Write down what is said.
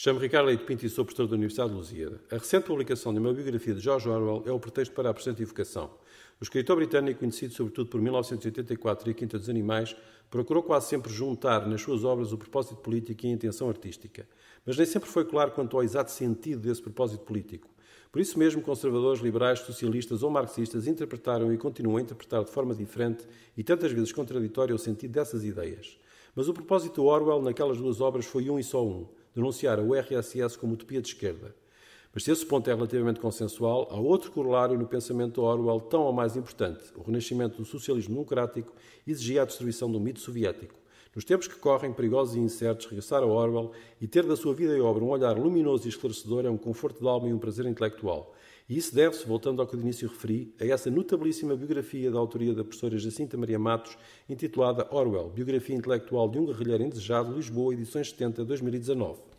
Chamo me Ricardo Leite Pinto e sou professor da Universidade de Lusíada. A recente publicação de uma biografia de George Orwell é o pretexto para a presente evocação. O escritor britânico, conhecido sobretudo por 1984 e a Quinta dos Animais, procurou quase sempre juntar nas suas obras o propósito político e a intenção artística, mas nem sempre foi claro quanto ao exato sentido desse propósito político. Por isso mesmo, conservadores, liberais, socialistas ou marxistas interpretaram e continuam a interpretar de forma diferente e tantas vezes contraditória o sentido dessas ideias. Mas o propósito de Orwell naquelas duas obras foi um e só um denunciar o RSS como utopia de esquerda. Mas se esse ponto é relativamente consensual, há outro corolário no pensamento de Orwell tão ou mais importante. O renascimento do socialismo democrático exigia a destruição do mito soviético. Nos tempos que correm, perigosos e incertos, regressar a Orwell e ter da sua vida e obra um olhar luminoso e esclarecedor é um conforto de alma e um prazer intelectual. E isso deve-se, voltando ao que de início referi, a essa notabilíssima biografia da autoria da professora Jacinta Maria Matos, intitulada Orwell, Biografia Intelectual de um Guerrilheiro Indesejado, Lisboa, edições 70, 2019.